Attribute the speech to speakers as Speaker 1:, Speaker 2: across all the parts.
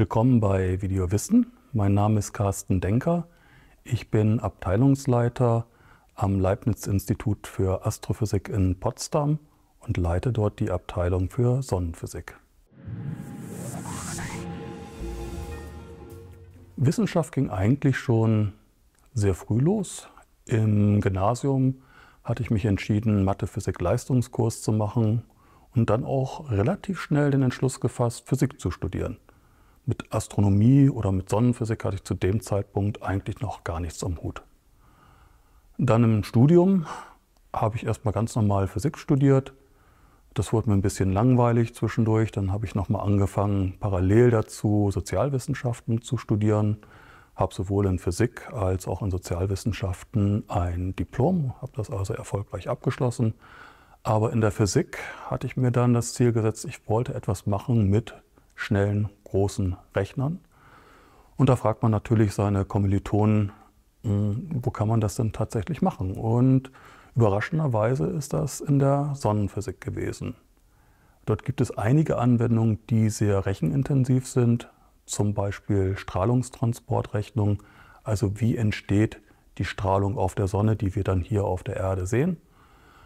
Speaker 1: Willkommen bei Video Wissen. Mein Name ist Carsten Denker. Ich bin Abteilungsleiter am Leibniz-Institut für Astrophysik in Potsdam und leite dort die Abteilung für Sonnenphysik. Wissenschaft ging eigentlich schon sehr früh los. Im Gymnasium hatte ich mich entschieden, Mathe-Physik-Leistungskurs zu machen und dann auch relativ schnell den Entschluss gefasst, Physik zu studieren. Mit Astronomie oder mit Sonnenphysik hatte ich zu dem Zeitpunkt eigentlich noch gar nichts am Hut. Dann im Studium habe ich erstmal ganz normal Physik studiert. Das wurde mir ein bisschen langweilig zwischendurch. Dann habe ich nochmal angefangen, parallel dazu Sozialwissenschaften zu studieren. Habe sowohl in Physik als auch in Sozialwissenschaften ein Diplom, habe das also erfolgreich abgeschlossen. Aber in der Physik hatte ich mir dann das Ziel gesetzt, ich wollte etwas machen mit schnellen, großen Rechnern. Und da fragt man natürlich seine Kommilitonen, hm, wo kann man das denn tatsächlich machen? Und überraschenderweise ist das in der Sonnenphysik gewesen. Dort gibt es einige Anwendungen, die sehr rechenintensiv sind, zum Beispiel Strahlungstransportrechnung, also wie entsteht die Strahlung auf der Sonne, die wir dann hier auf der Erde sehen,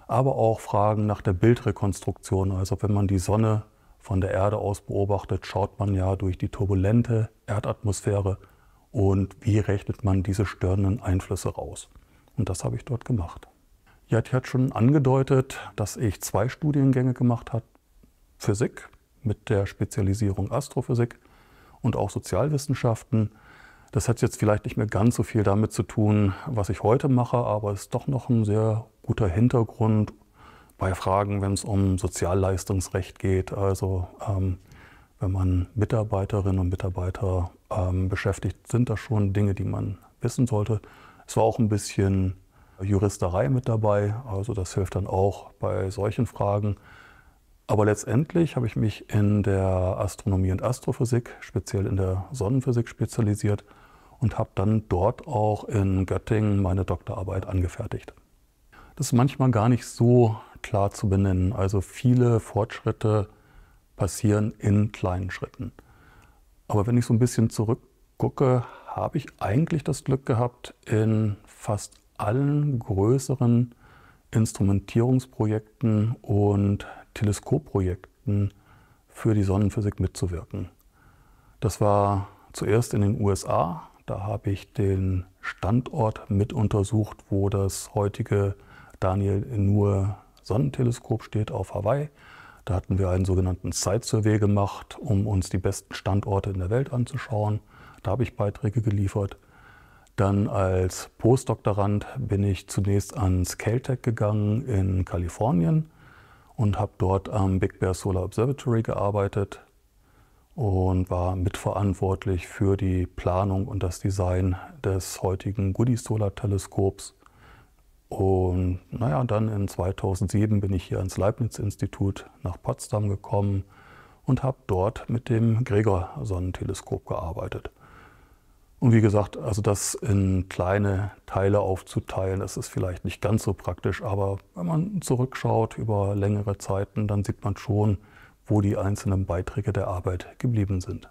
Speaker 1: aber auch Fragen nach der Bildrekonstruktion, also wenn man die Sonne von der Erde aus beobachtet, schaut man ja durch die turbulente Erdatmosphäre und wie rechnet man diese störenden Einflüsse raus. Und das habe ich dort gemacht. Jati hat schon angedeutet, dass ich zwei Studiengänge gemacht habe. Physik mit der Spezialisierung Astrophysik und auch Sozialwissenschaften. Das hat jetzt vielleicht nicht mehr ganz so viel damit zu tun, was ich heute mache, aber es ist doch noch ein sehr guter Hintergrund bei Fragen, wenn es um Sozialleistungsrecht geht, also ähm, wenn man Mitarbeiterinnen und Mitarbeiter ähm, beschäftigt, sind das schon Dinge, die man wissen sollte. Es war auch ein bisschen Juristerei mit dabei, also das hilft dann auch bei solchen Fragen. Aber letztendlich habe ich mich in der Astronomie und Astrophysik, speziell in der Sonnenphysik spezialisiert und habe dann dort auch in Göttingen meine Doktorarbeit angefertigt. Das ist manchmal gar nicht so klar zu benennen. Also viele Fortschritte passieren in kleinen Schritten. Aber wenn ich so ein bisschen zurückgucke, habe ich eigentlich das Glück gehabt, in fast allen größeren Instrumentierungsprojekten und Teleskopprojekten für die Sonnenphysik mitzuwirken. Das war zuerst in den USA. Da habe ich den Standort mit untersucht, wo das heutige Daniel Nur Sonnenteleskop steht auf Hawaii. Da hatten wir einen sogenannten Site Survey gemacht, um uns die besten Standorte in der Welt anzuschauen. Da habe ich Beiträge geliefert. Dann als Postdoktorand bin ich zunächst ans Caltech gegangen in Kalifornien und habe dort am Big Bear Solar Observatory gearbeitet und war mitverantwortlich für die Planung und das Design des heutigen Goody Solar Teleskops und naja, dann in 2007 bin ich hier ans Leibniz-Institut nach Potsdam gekommen und habe dort mit dem Gregor-Sonnenteleskop gearbeitet. Und wie gesagt, also das in kleine Teile aufzuteilen, das ist vielleicht nicht ganz so praktisch, aber wenn man zurückschaut über längere Zeiten, dann sieht man schon, wo die einzelnen Beiträge der Arbeit geblieben sind.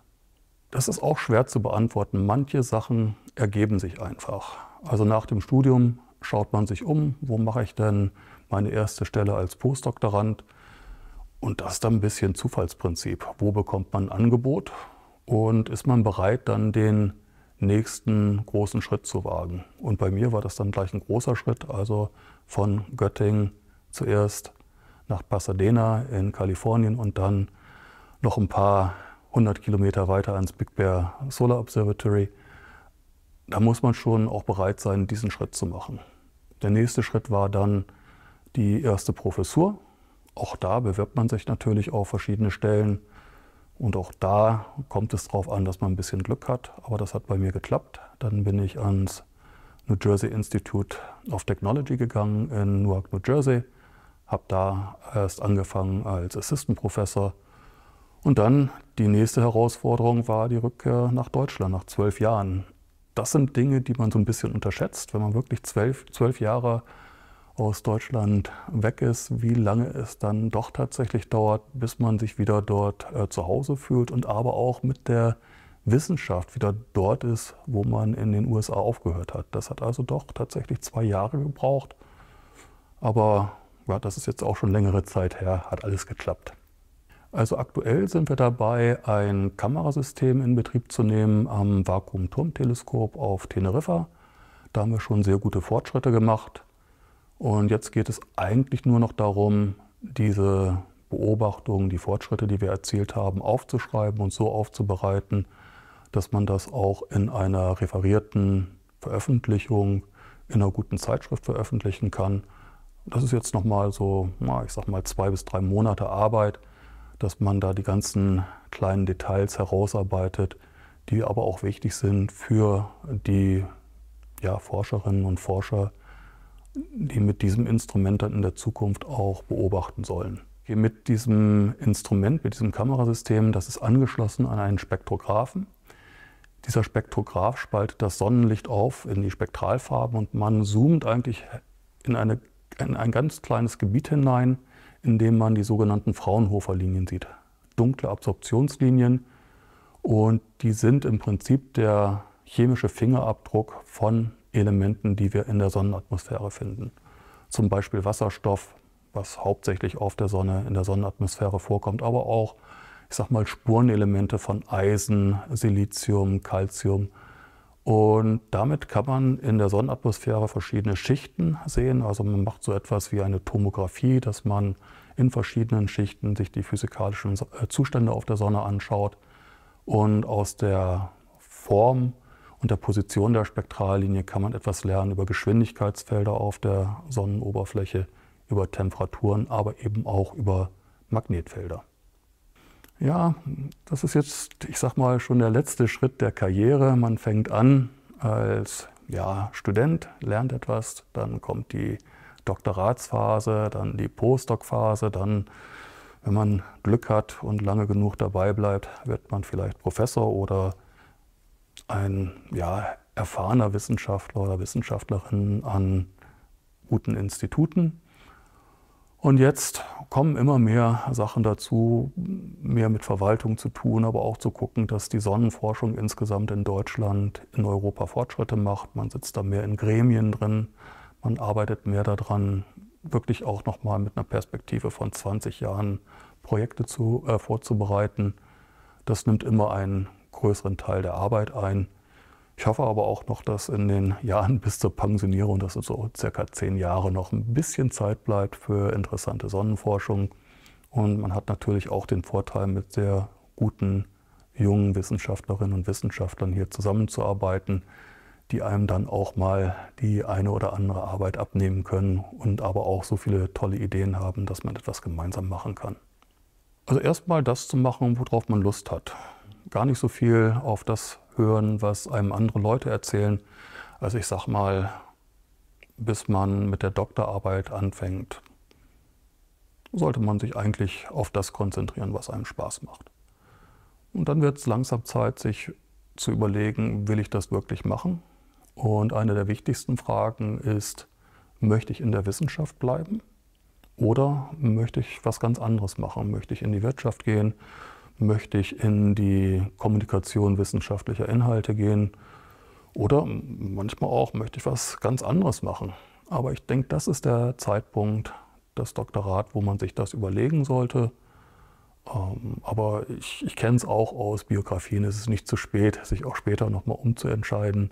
Speaker 1: Das ist auch schwer zu beantworten. Manche Sachen ergeben sich einfach. Also nach dem Studium schaut man sich um, wo mache ich denn meine erste Stelle als Postdoktorand? Und das ist dann ein bisschen Zufallsprinzip. Wo bekommt man ein Angebot und ist man bereit, dann den nächsten großen Schritt zu wagen? Und bei mir war das dann gleich ein großer Schritt, also von Göttingen zuerst nach Pasadena in Kalifornien und dann noch ein paar hundert Kilometer weiter ans Big Bear Solar Observatory. Da muss man schon auch bereit sein, diesen Schritt zu machen. Der nächste Schritt war dann die erste Professur. Auch da bewirbt man sich natürlich auf verschiedene Stellen. Und auch da kommt es darauf an, dass man ein bisschen Glück hat. Aber das hat bei mir geklappt. Dann bin ich ans New Jersey Institute of Technology gegangen in Newark, New Jersey. Habe da erst angefangen als Assistant Professor. Und dann die nächste Herausforderung war die Rückkehr nach Deutschland nach zwölf Jahren das sind Dinge, die man so ein bisschen unterschätzt, wenn man wirklich zwölf, zwölf Jahre aus Deutschland weg ist, wie lange es dann doch tatsächlich dauert, bis man sich wieder dort äh, zu Hause fühlt und aber auch mit der Wissenschaft wieder dort ist, wo man in den USA aufgehört hat. Das hat also doch tatsächlich zwei Jahre gebraucht. Aber ja, das ist jetzt auch schon längere Zeit her, hat alles geklappt. Also aktuell sind wir dabei, ein Kamerasystem in Betrieb zu nehmen am Vakuumturmteleskop auf Teneriffa. Da haben wir schon sehr gute Fortschritte gemacht. Und jetzt geht es eigentlich nur noch darum, diese Beobachtungen, die Fortschritte, die wir erzielt haben, aufzuschreiben und so aufzubereiten, dass man das auch in einer referierten Veröffentlichung, in einer guten Zeitschrift veröffentlichen kann. Das ist jetzt nochmal so, ich sag mal, zwei bis drei Monate Arbeit dass man da die ganzen kleinen Details herausarbeitet, die aber auch wichtig sind für die ja, Forscherinnen und Forscher, die mit diesem Instrument dann in der Zukunft auch beobachten sollen. mit diesem Instrument, mit diesem Kamerasystem, das ist angeschlossen an einen Spektrographen. Dieser Spektrograph spaltet das Sonnenlicht auf in die Spektralfarben und man zoomt eigentlich in, eine, in ein ganz kleines Gebiet hinein, indem man die sogenannten Fraunhofer-Linien sieht. Dunkle Absorptionslinien und die sind im Prinzip der chemische Fingerabdruck von Elementen, die wir in der Sonnenatmosphäre finden. Zum Beispiel Wasserstoff, was hauptsächlich auf der Sonne, in der Sonnenatmosphäre vorkommt, aber auch, ich sag mal, Spurenelemente von Eisen, Silizium, Calcium und damit kann man in der Sonnenatmosphäre verschiedene Schichten sehen. Also man macht so etwas wie eine Tomographie, dass man in verschiedenen Schichten sich die physikalischen äh, Zustände auf der Sonne anschaut und aus der Form und der Position der Spektrallinie kann man etwas lernen über Geschwindigkeitsfelder auf der Sonnenoberfläche, über Temperaturen, aber eben auch über Magnetfelder. Ja, das ist jetzt, ich sag mal, schon der letzte Schritt der Karriere. Man fängt an als ja, Student, lernt etwas, dann kommt die Doktoratsphase, dann die Postdoc-Phase, dann, wenn man Glück hat und lange genug dabei bleibt, wird man vielleicht Professor oder ein ja, erfahrener Wissenschaftler oder Wissenschaftlerin an guten Instituten. Und jetzt kommen immer mehr Sachen dazu, mehr mit Verwaltung zu tun, aber auch zu gucken, dass die Sonnenforschung insgesamt in Deutschland, in Europa Fortschritte macht. Man sitzt da mehr in Gremien drin, man arbeitet mehr daran, wirklich auch nochmal mit einer Perspektive von 20 Jahren Projekte zu, äh, vorzubereiten. Das nimmt immer einen größeren Teil der Arbeit ein. Ich hoffe aber auch noch, dass in den Jahren bis zur Pensionierung, das sind so circa zehn Jahre, noch ein bisschen Zeit bleibt für interessante Sonnenforschung. Und man hat natürlich auch den Vorteil, mit sehr guten jungen Wissenschaftlerinnen und Wissenschaftlern hier zusammenzuarbeiten, die einem dann auch mal die eine oder andere Arbeit abnehmen können und aber auch so viele tolle Ideen haben, dass man etwas gemeinsam machen kann. Also erstmal das zu machen, worauf man Lust hat gar nicht so viel auf das hören, was einem andere Leute erzählen. Also ich sag mal, bis man mit der Doktorarbeit anfängt, sollte man sich eigentlich auf das konzentrieren, was einem Spaß macht. Und dann wird es langsam Zeit, sich zu überlegen, will ich das wirklich machen? Und eine der wichtigsten Fragen ist, möchte ich in der Wissenschaft bleiben? Oder möchte ich was ganz anderes machen? Möchte ich in die Wirtschaft gehen? möchte ich in die Kommunikation wissenschaftlicher Inhalte gehen oder manchmal auch möchte ich was ganz anderes machen. Aber ich denke, das ist der Zeitpunkt, das Doktorat, wo man sich das überlegen sollte. Ähm, aber ich, ich kenne es auch aus Biografien, es ist nicht zu spät, sich auch später nochmal umzuentscheiden.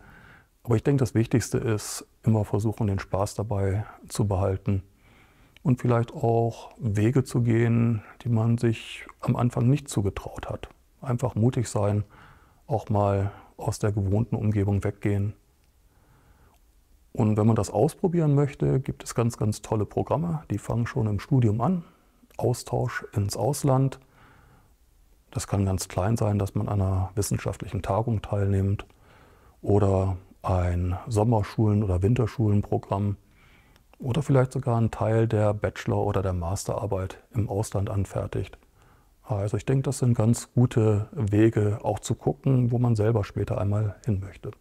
Speaker 1: Aber ich denke, das Wichtigste ist, immer versuchen, den Spaß dabei zu behalten und vielleicht auch Wege zu gehen, die man sich am Anfang nicht zugetraut hat. Einfach mutig sein, auch mal aus der gewohnten Umgebung weggehen. Und wenn man das ausprobieren möchte, gibt es ganz, ganz tolle Programme. Die fangen schon im Studium an. Austausch ins Ausland. Das kann ganz klein sein, dass man an einer wissenschaftlichen Tagung teilnimmt oder ein Sommerschulen- oder Winterschulenprogramm oder vielleicht sogar einen Teil der Bachelor- oder der Masterarbeit im Ausland anfertigt. Also ich denke, das sind ganz gute Wege, auch zu gucken, wo man selber später einmal hin möchte.